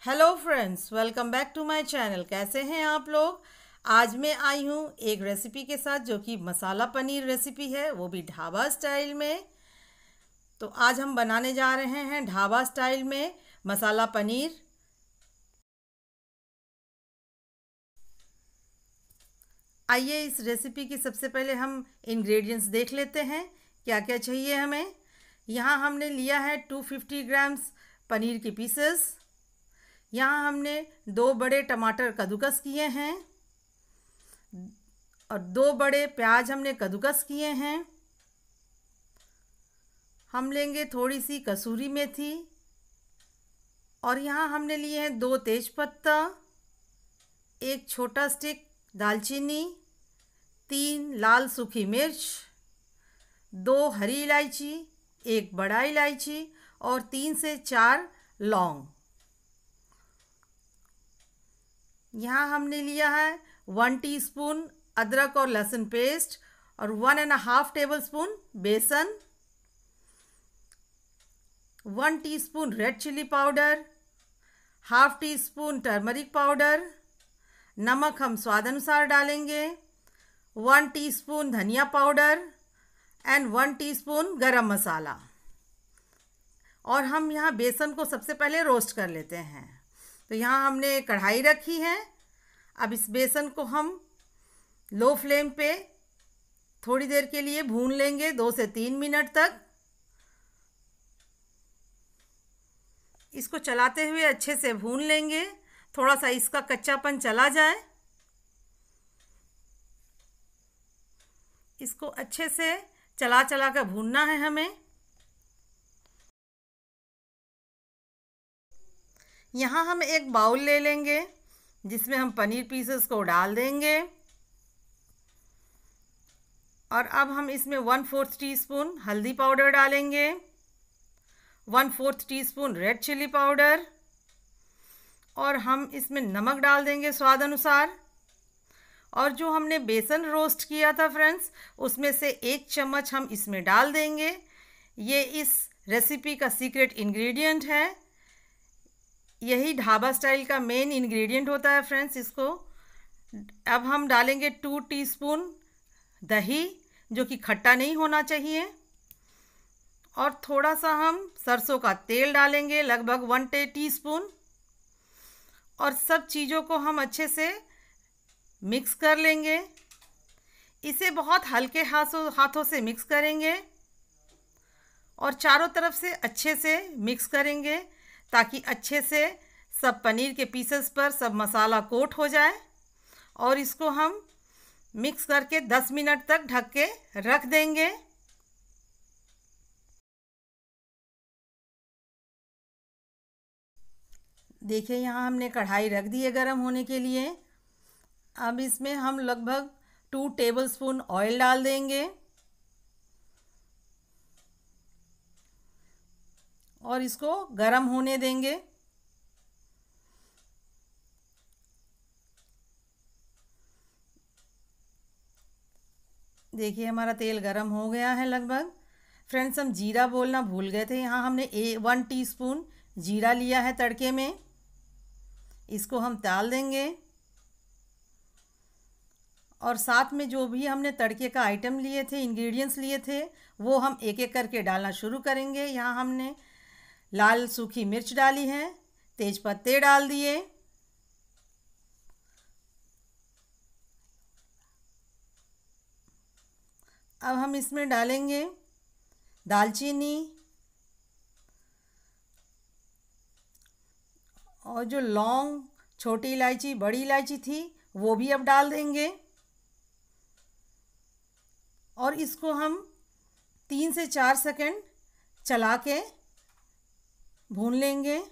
hello friends welcome back to my channel कैसे हैं आप लोग आज मैं आई हूँ एक रेसिपी के साथ जो कि मसाला पनीर रेसिपी है वो भी ढाबा स्टाइल में तो आज हम बनाने जा रहे हैं ढाबा स्टाइल में मसाला पनीर आइए इस रेसिपी की सबसे पहले हम इंग्रेडिएंट्स देख लेते हैं क्या क्या चाहिए हमें यहाँ हमने लिया है टू फिफ्टी ग्राम्स पनीर के पीसेस यहाँ हमने दो बड़े टमाटर कद्दूकस किए हैं और दो बड़े प्याज हमने कद्दूकस किए हैं हम लेंगे थोड़ी सी कसूरी मेथी और यहाँ हमने लिए हैं दो तेज़पत्ता एक छोटा स्टिक दालचीनी तीन लाल सूखी मिर्च दो हरी इलायची एक बड़ा इलायची और तीन से चार लौंग यहाँ हमने लिया है वन टीस्पून अदरक और लहसुन पेस्ट और one and half tablespoon बेसन one teaspoon red chilli powder half teaspoon turmeric powder नमक हम स्वाद अनुसार डालेंगे वन टीस्पून धनिया powder and one teaspoon garam masala और हम यहाँ बेसन को सबसे पहले रोस्ट कर लेते हैं तो यहाँ हमने कढ़ाई रखी है अब इस बेसन को हम लो फ्लेम पे थोड़ी देर के लिए भून लेंगे दो से तीन मिनट तक इसको चलाते हुए अच्छे से भून लेंगे थोड़ा सा इसका कच्चापन चला जाए इसको अच्छे से चला चला कर भूनना है हमें यहाँ हम एक बाउल ले लेंगे जिसमें हम पनीर पीसेस को डाल देंगे और अब हम इसमें वन फोर्थ टीस्पून हल्दी पाउडर डालेंगे one fourth teaspoon red chilli powder और हम इसमें नमक डाल देंगे स्वाद अनुसार और जो हमने बेसन रोस्ट किया था फ्रेंड्स उसमें से एक चम्मच हम इसमें डाल देंगे ये इस रेसिपी का सीक्रेट इंग्रेडिएंट है यही ढाबा स्टाइल का मेन इंग्रेडिएंट होता है फ्रेंड्स इसको अब हम डालेंगे टू टीस्पून दही जो कि खट्टा नहीं होना चाहिए और थोड़ा सा हम सरसों का तेल डालेंगे लगभग वन टे टी और सब चीज़ों को हम अच्छे से मिक्स कर लेंगे इसे बहुत हल्के हाथों हाथों से मिक्स करेंगे और चारों तरफ से अच्छे से मिक्स करेंगे ताकि अच्छे से सब पनीर के पीसेस पर सब मसाला कोट हो जाए और इसको हम मिक्स करके 10 मिनट तक ढक के रख देंगे देखिए यहाँ हमने कढ़ाई रख दी है गर्म होने के लिए अब इसमें हम लगभग टू टेबलस्पून ऑयल डाल देंगे और इसको गरम होने देंगे देखिए हमारा तेल गरम हो गया है लगभग फ्रेंड्स हम जीरा बोलना भूल गए थे यहाँ हमने ए वन टीस्पून जीरा लिया है तड़के में इसको हम डाल देंगे और साथ में जो भी हमने तड़के का आइटम लिए थे इंग्रेडिएंट्स लिए थे वो हम एक एक करके डालना शुरू करेंगे यहाँ हमने लाल सूखी मिर्च डाली है तेज पत्ते डाल दिए अब हम इसमें डालेंगे दालचीनी और जो लौंग छोटी इलायची बड़ी इलायची थी वो भी अब डाल देंगे और इसको हम तीन से चार सेकंड चला के भून लेंगे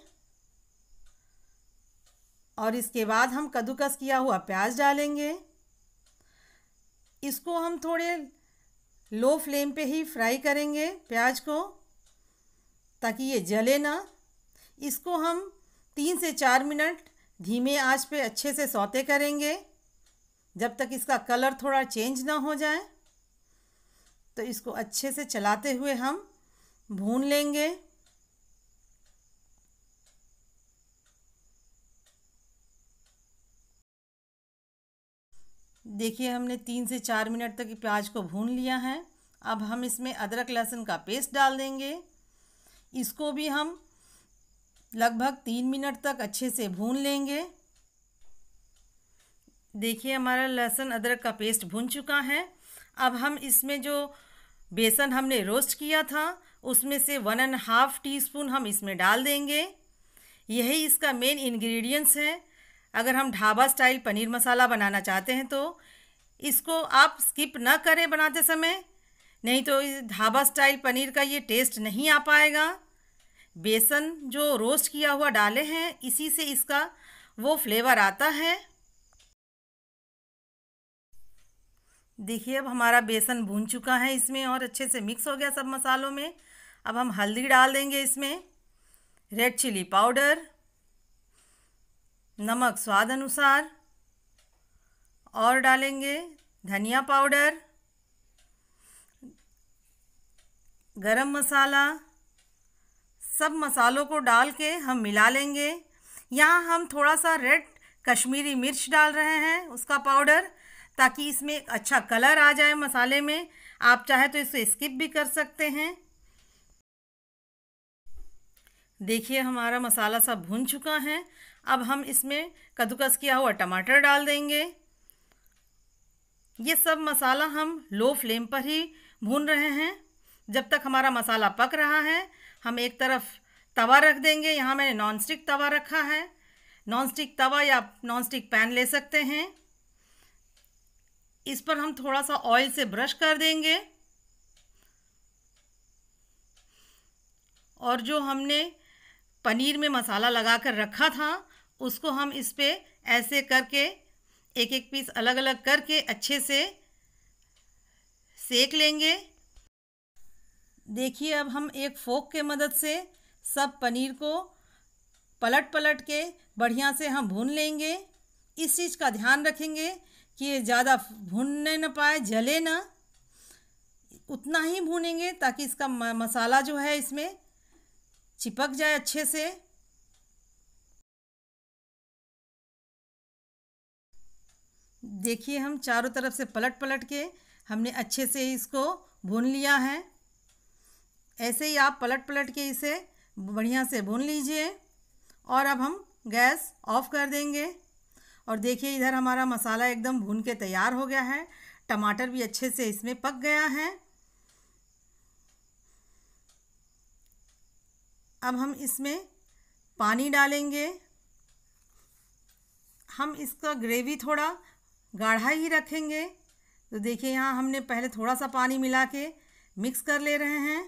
और इसके बाद हम कद्दूकस किया हुआ प्याज डालेंगे इसको हम थोड़े लो फ्लेम पे ही फ्राई करेंगे प्याज को ताकि ये जले ना इसको हम तीन से चार मिनट धीमे आंच पे अच्छे से सौते करेंगे जब तक इसका कलर थोड़ा चेंज ना हो जाए तो इसको अच्छे से चलाते हुए हम भून लेंगे देखिए हमने तीन से चार मिनट तक प्याज को भून लिया है अब हम इसमें अदरक लहसुन का पेस्ट डाल देंगे इसको भी हम लगभग तीन मिनट तक अच्छे से भून लेंगे देखिए हमारा लहसुन अदरक का पेस्ट भून चुका है अब हम इसमें जो बेसन हमने रोस्ट किया था उसमें से one and half teaspoon हम इसमें डाल देंगे यही इसका मेन इंग्रेडिएंट्स है अगर हम ढाबा स्टाइल पनीर मसाला बनाना चाहते हैं तो इसको आप स्किप ना करें बनाते समय नहीं तो ढाबा स्टाइल पनीर का ये टेस्ट नहीं आ पाएगा बेसन जो रोस्ट किया हुआ डाले हैं इसी से इसका वो फ्लेवर आता है देखिए अब हमारा बेसन भून चुका है इसमें और अच्छे से मिक्स हो गया सब मसालों में अब हम हल्दी डाल देंगे इसमें रेड चिली पाउडर नमक स्वाद अनुसार और डालेंगे धनिया पाउडर गरम मसाला सब मसालों को डाल के हम मिला लेंगे यहाँ हम थोड़ा सा रेड कश्मीरी मिर्च डाल रहे हैं उसका पाउडर ताकि इसमें एक अच्छा कलर आ जाए मसाले में आप चाहे तो इसे स्किप भी कर सकते हैं देखिए हमारा मसाला सब भुन चुका है अब हम इसमें कद्दूकस किया हुआ टमाटर डाल देंगे ये सब मसाला हम लो फ्लेम पर ही भून रहे हैं जब तक हमारा मसाला पक रहा है हम एक तरफ तवा रख देंगे यहाँ मैंने नॉन स्टिक तवा रखा है नॉन स्टिक तवा या नॉन स्टिक पैन ले सकते हैं इस पर हम थोड़ा सा ऑयल से ब्रश कर देंगे और जो हमने पनीर में मसाला लगा कर रखा था उसको हम इस पर ऐसे करके एक एक पीस अलग अलग करके अच्छे से सेक लेंगे देखिए अब हम एक फोक के मदद से सब पनीर को पलट पलट के बढ़िया से हम भून लेंगे इस चीज़ का ध्यान रखेंगे कि ये ज़्यादा भुनने ना पाए जले ना उतना ही भूनेंगे ताकि इसका मसाला जो है इसमें चिपक जाए अच्छे से देखिए हम चारों तरफ से पलट पलट के हमने अच्छे से इसको भून लिया है ऐसे ही आप पलट पलट के इसे बढ़िया से भून लीजिए और अब हम गैस ऑफ कर देंगे और देखिए इधर हमारा मसाला एकदम भून के तैयार हो गया है टमाटर भी अच्छे से इसमें पक गया है अब हम इसमें पानी डालेंगे हम इसका ग्रेवी थोड़ा गाढ़ा ही रखेंगे तो देखिए यहाँ हमने पहले थोड़ा सा पानी मिला के मिक्स कर ले रहे हैं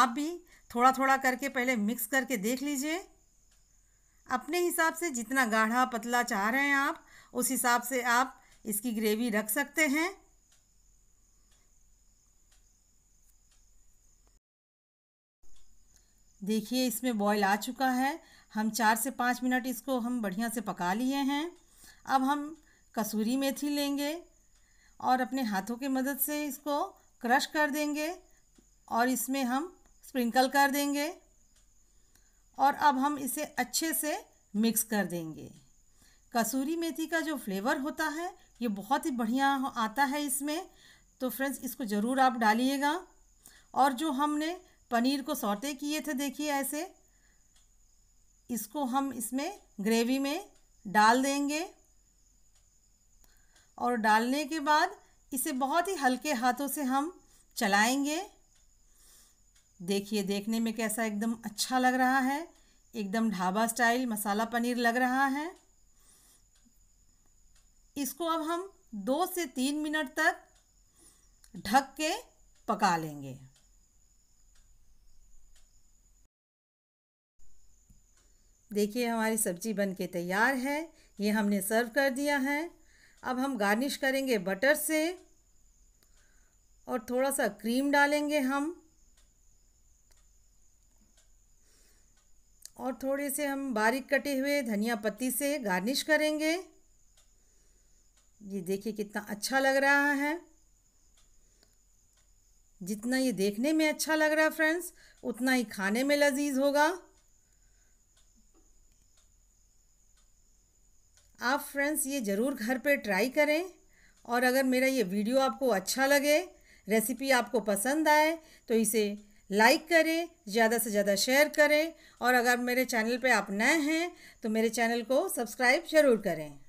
आप भी थोड़ा थोड़ा करके पहले मिक्स करके देख लीजिए अपने हिसाब से जितना गाढ़ा पतला चाह रहे हैं आप उस हिसाब से आप इसकी ग्रेवी रख सकते हैं देखिए इसमें बॉईल आ चुका है हम चार से पाँच मिनट इसको हम बढ़िया से पका लिए हैं अब हम कसूरी मेथी लेंगे और अपने हाथों की मदद से इसको क्रश कर देंगे और इसमें हम स्प्रिंकल कर देंगे और अब हम इसे अच्छे से मिक्स कर देंगे कसूरी मेथी का जो फ्लेवर होता है ये बहुत ही बढ़िया आता है इसमें तो फ्रेंड्स इसको ज़रूर आप डालिएगा और जो हमने पनीर को सौते किए थे देखिए ऐसे इसको हम इसमें ग्रेवी में डाल देंगे और डालने के बाद इसे बहुत ही हल्के हाथों से हम चलाएंगे देखिए देखने में कैसा एकदम अच्छा लग रहा है एकदम ढाबा स्टाइल मसाला पनीर लग रहा है इसको अब हम दो से तीन मिनट तक ढक के पका लेंगे देखिए हमारी सब्जी बन के तैयार है ये हमने सर्व कर दिया है अब हम गार्निश करेंगे बटर से और थोड़ा सा क्रीम डालेंगे हम और थोड़े से हम बारीक कटे हुए धनिया पत्ती से गार्निश करेंगे ये देखिए कितना अच्छा लग रहा है जितना ये देखने में अच्छा लग रहा है फ्रेंड्स उतना ही खाने में लजीज होगा आप फ्रेंड्स ये ज़रूर घर पे ट्राई करें और अगर मेरा ये वीडियो आपको अच्छा लगे रेसिपी आपको पसंद आए तो इसे लाइक करें ज़्यादा से ज़्यादा शेयर करें और अगर मेरे चैनल पे आप नए हैं तो मेरे चैनल को सब्सक्राइब ज़रूर करें